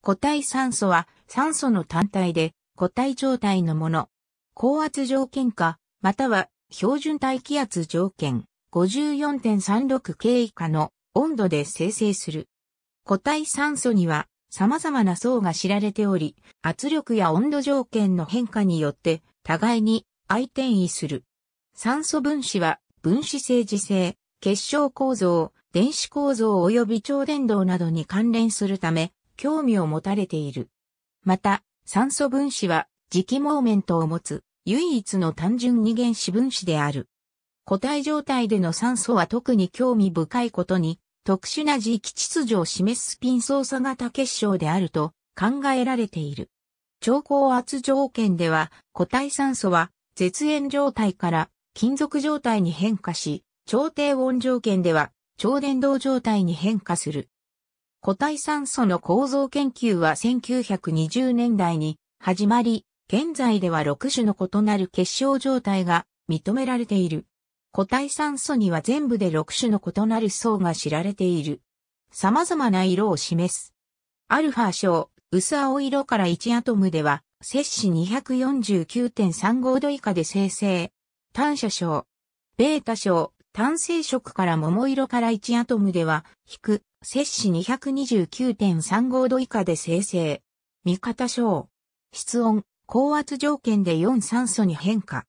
固体酸素は酸素の単体で固体状態のもの。高圧条件下、または標準大気圧条件 54.36K 以下の温度で生成する。固体酸素には様々な層が知られており、圧力や温度条件の変化によって互いに相転移する。酸素分子は分子性治性、結晶構造、電子構造及び超伝導などに関連するため、興味を持たれている。また、酸素分子は磁気モーメントを持つ唯一の単純二原子分子である。固体状態での酸素は特に興味深いことに、特殊な磁気秩序を示すスピン操作型結晶であると考えられている。超高圧条件では固体酸素は絶縁状態から金属状態に変化し、超低温条件では超伝導状態に変化する。固体酸素の構造研究は1920年代に始まり、現在では6種の異なる結晶状態が認められている。固体酸素には全部で6種の異なる層が知られている。様々な色を示す。アルファ賞、薄青色から1アトムでは、摂氏249.35度以下で生成。単射症、ベータ症、単性色から桃色から1アトムでは、引く、摂氏229.35度以下で生成。味方症。室温、高圧条件で4酸素に変化。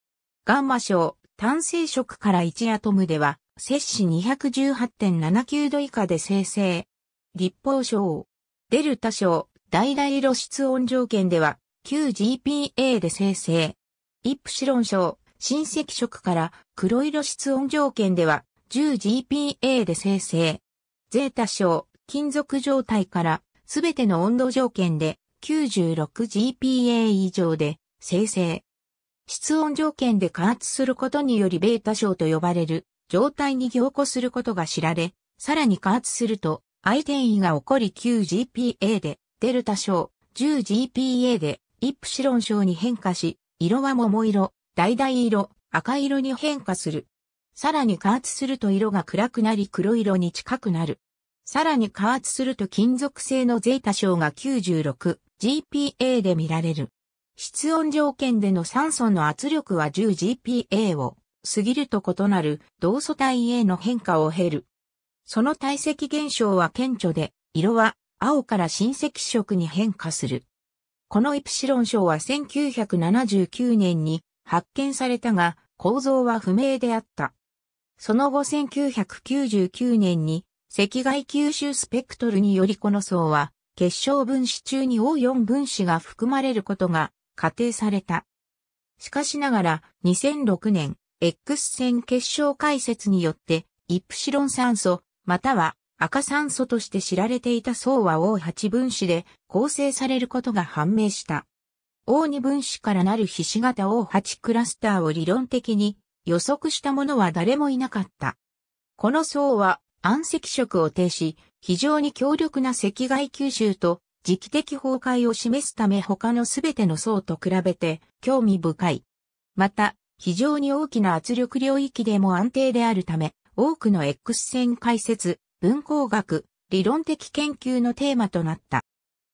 ガンマ症、単性色から1アトムでは、摂氏218.79度以下で生成。立方症。デルタ症、大々色室温条件では、9GPA で生成。イプシロン症、新赤色から黒色室温条件では 10GPa で生成。ゼータ小、金属状態からすべての温度条件で 96GPa 以上で生成。室温条件で加圧することによりベータ小と呼ばれる状態に凝固することが知られ、さらに加圧すると、相転移が起こり 9GPa で、デルタ小、10GPa で、イプシロン小に変化し、色は桃色、橙色、赤色に変化する。さらに加圧すると色が暗くなり黒色に近くなる。さらに加圧すると金属製のゼータ賞が 96GPA で見られる。室温条件での酸素の圧力は 10GPA を過ぎると異なる同素体への変化を経る。その体積現象は顕著で、色は青から新赤色に変化する。このイプシロン賞は1979年に発見されたが、構造は不明であった。その後1999年に赤外吸収スペクトルによりこの層は結晶分子中に O4 分子が含まれることが仮定された。しかしながら2006年 X 線結晶解説によってイプシロン酸素または赤酸素として知られていた層は O8 分子で構成されることが判明した。O に分子からなるひし形 O8 クラスターを理論的に予測した者は誰もいなかった。この層は暗赤色を呈し、非常に強力な赤外吸収と時期的崩壊を示すため他のすべての層と比べて興味深い。また、非常に大きな圧力領域でも安定であるため、多くの X 線解説、文工学、理論的研究のテーマとなった。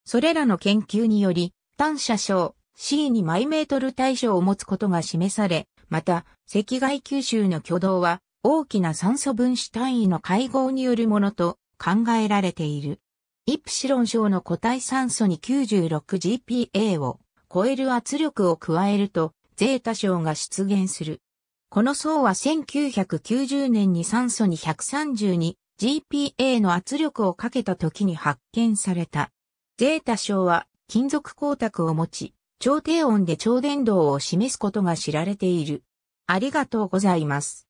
それらの研究により、単射症、C2 マイメートル対象を持つことが示され、また、赤外吸収の挙動は、大きな酸素分子単位の会合によるものと考えられている。イプシロン症の固体酸素に 96GPA を超える圧力を加えると、ゼータ症が出現する。この層は1990年に酸素に 132GPA の圧力をかけた時に発見された。ゼータ症は金属光沢を持ち、超低音で超伝導を示すことが知られている。ありがとうございます。